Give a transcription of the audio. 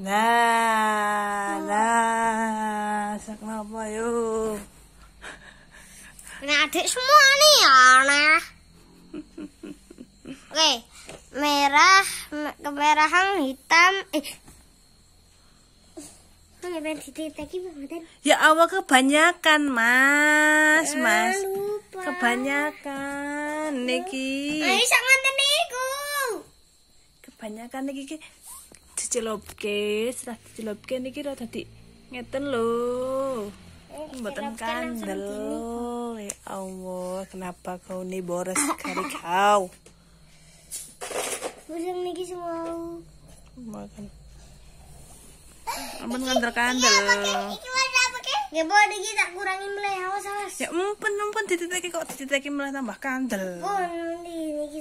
Nah, nah, sak kenapa yuk? Nah, adik semua nih ya nah Oke, merah, kemerahan, hitam. Eh. Ya Allah kebanyakan mas ah, mas kebanyakan niki. Ayo sangat niku. Kebanyakan niki dilobke, setelah dilobke niki rada tadi ngeten lho. Eh, mboten kandel. Ya Allah, kenapa kau nih boros kali kau? Burung niki semua. Makan. Ampun ngandel kandel. Iya, ya boleh lagi tak kurangin mulai awas awas. Ya umpen titik tititake kok titik mulai tambah kandel. Oh nanti ini